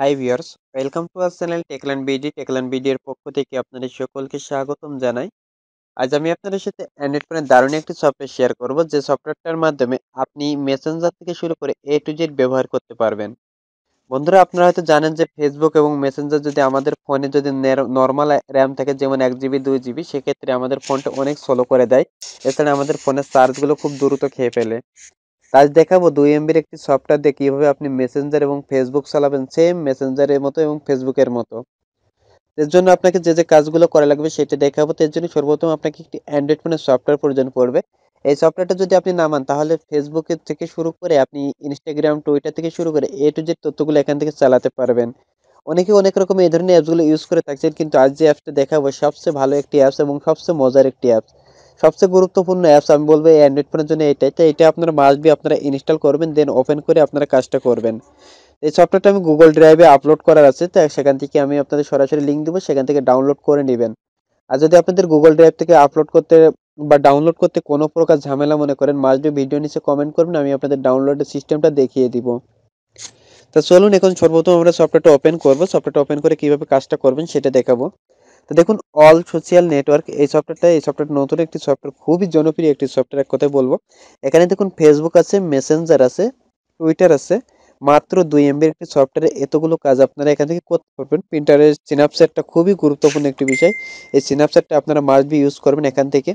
high viewers welcome to our channel Techlan BD Techlan BD পক্ষ থেকে আপনাদের সকলকে স্বাগতম জানাই আজ আমি আপনাদের সাথে অ্যান্ড্রয়েড ফোনের দারুণ একটি সফটওয়্যার শেয়ার করব যে সফটওয়্যারটার মাধ্যমে আপনি মেসেঞ্জার থেকে শুরু করে এ টু জেড ব্যবহার করতে পারবেন বন্ধুরা আপনারা হয়তো জানেন যে ফেসবুক এবং মেসেঞ্জার যদি আমাদের ফোনে যদি নর্মাল র্যাম থাকে যেমন এক জিবি দুই জিবি সেক্ষেত্রে আমাদের ফোনটা অনেক স্লো করে দেয় এছাড়া আমাদের ফোনের চার্জগুলো খুব দ্রুত খেয়ে ফেলে আজ দেখাবো দুই এমবির একটি সফটওয়্যার দিয়ে কীভাবে আপনি মেসেঞ্জার এবং ফেসবুক চালাবেন সেম মেসেঞ্জারের মতো এবং ফেসবুকের মতো এর জন্য আপনাকে যে যে কাজগুলো করা লাগবে সেটা দেখাবো এর জন্য সর্বপ্রথম আপনাকে একটি অ্যান্ড্রয়েড ফোনের সফটওয়্যার প্রয়োজন পড়বে এই সফটওয়্যারটা যদি আপনি নামান তাহলে ফেসবুকের থেকে শুরু করে আপনি ইনস্টাগ্রাম টুইটার থেকে শুরু করে এ টু যে তথ্যগুলো এখান থেকে চালাতে পারবেন অনেকে অনেক রকম এই ধরনের অ্যাপসগুলো ইউজ করে থাকছেন কিন্তু আজ যে অ্যাপসটা দেখাবো সবচেয়ে ভালো একটি অ্যাপস এবং সবচেয়ে মজার একটি অ্যাপস সবচেয়ে গুরুত্বপূর্ণ অ্যাপস আমি বলবো এই অ্যান্ড্রয়েড ফোনের জন্য এটাই তো এটা আপনারা মাস্ট বি আপনারা ইনস্টল করবেন দেন ওপেন করে আপনারা কাজটা করবেন এই সফটওয়্যারটা আমি গুগল ড্রাইভে আপলোড করার আছে তো সেখান থেকে আমি আপনাদের সরাসরি লিঙ্ক দেবো সেখান থেকে ডাউনলোড করে নেবেন আর যদি আপনাদের গুগল ড্রাইভ থেকে আপলোড করতে বা ডাউনলোড করতে কোনো প্রকার ঝামেলা মনে করেন মাস্ট বি ভিডিও নিচে কমেন্ট করবেন আমি আপনাদের ডাউনলোডের সিস্টেমটা দেখিয়ে দিব তা চলুন এখন সর্বপ্রথম আমরা সফটওয়্যারটা ওপেন করবো সফটওয়্যারটা ওপেন করে কিভাবে কাজটা করবেন সেটা দেখাবো তো দেখুন অল সোশ্যাল নেটওয়ার্ক এই সফটওয়্যারটা এই সফটওয়্যার নতুন একটি সফটওয়্যার খুবই জনপ্রিয় একটি সফটওয়্যার এক কথায় বলবো এখানে দেখুন ফেসবুক আছে মেসেঞ্জার আছে টুইটার আছে মাত্র দুই এমবির একটি সফটওয়্যারে এতগুলো কাজ আপনারা এখান থেকে করতে পারবেন প্রিন্টারের সিনাপসেটটা খুবই গুরুত্বপূর্ণ একটি বিষয় এই সিনাপসেটটা আপনারা মাস্ট বি ইউজ করবেন এখান থেকে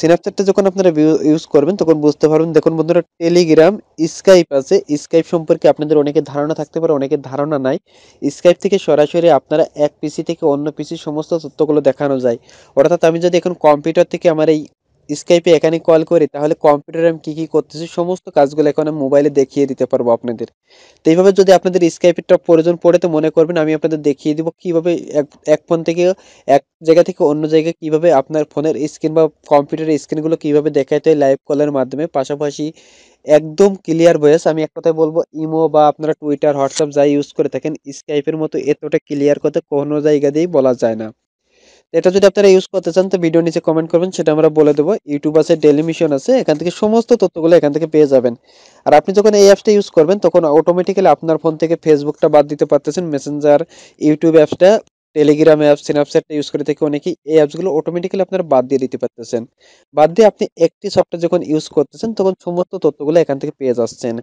সিনাপচ্যাটটা যখন আপনারা ইউজ করবেন তখন বুঝতে পারবেন দেখুন বন্ধুরা টেলিগ্রাম স্কাইপ আছে স্কাইপ সম্পর্কে আপনাদের অনেকে ধারণা থাকতে পারে অনেকের ধারণা নাই স্কাইপ থেকে সরাসরি আপনারা এক পিসি থেকে অন্য পিসির সমস্ত তথ্যগুলো দেখানো যায় অর্থাৎ আমি যদি এখন কম্পিউটার থেকে আমার এই স্কাইপে এখানে কল করি তাহলে কম্পিউটারে আমি কী কী করতেছি সমস্ত কাজগুলো এখন আমি মোবাইলে দেখিয়ে দিতে পারবো আপনাদের তো এইভাবে যদি আপনাদের স্কাইপেরটা প্রয়োজন পড়ে তো মনে করবেন আমি আপনাদের দেখিয়ে দিব কীভাবে এক এক ফোন থেকে এক জায়গা থেকে অন্য জায়গায় কীভাবে আপনার ফোনের স্ক্রিন বা কম্পিউটারের স্ক্রিনগুলো কীভাবে দেখাইতে হয় লাইভ কলের মাধ্যমে পাশাপাশি একদম ক্লিয়ার ভয়েস আমি এক কথায় বলবো ইমো বা আপনারা টুইটার হোয়াটসঅ্যাপ যাই ইউজ করে থাকেন স্কাইপের মতো এতটা ক্লিয়ার কথা কোনো জায়গা দিয়েই বলা যায় না এটা যদি আপনারা ইউজ করতে চান তো ভিডিও নিচে কমেন্ট করবেন সেটা আমরা বলে দেবো ইউটিউব আছে ডেলি মিশন আছে এখান থেকে সমস্ত তথ্যগুলো এখান থেকে পেয়ে যাবেন আর আপনি যখন এই অ্যাপসটা ইউজ করবেন তখন অটোমেটিক্যালি আপনার ফোন থেকে ফেসবুকটা বাদ দিতে পারতেছেন মেসেঞ্জার ইউটিউব অ্যাপসটা টেলিগ্রাম অ্যাপ সিনাপসেটটা ইউজ করে থেকে অনেকেই এই অ্যাপসগুলো অটোমেটিক্যালি আপনারা বাদ দিয়ে দিতে পারতেছেন বাদ দিয়ে আপনি একটি সফটওয়্যার যখন ইউজ করতেছেন তখন সমস্ত তথ্যগুলো এখান থেকে পেয়ে যাচ্ছেন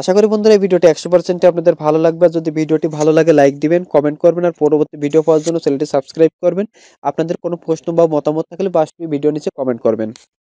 আশা করি বন্ধুরা এই ভিডিওটি একশো পার্সেন্টে আপনাদের ভালো লাগবে যদি ভিডিওটি ভালো লাগে লাইক দিবেন কমেন্ট করবেন আর পরবর্তী ভিডিও পাওয়ার জন্য চ্যানেলটি সাবস্ক্রাইব করবেন আপনাদের কোনো প্রশ্ন বা মতামত থাকলে বাসটি ভিডিও নিচে কমেন্ট করবেন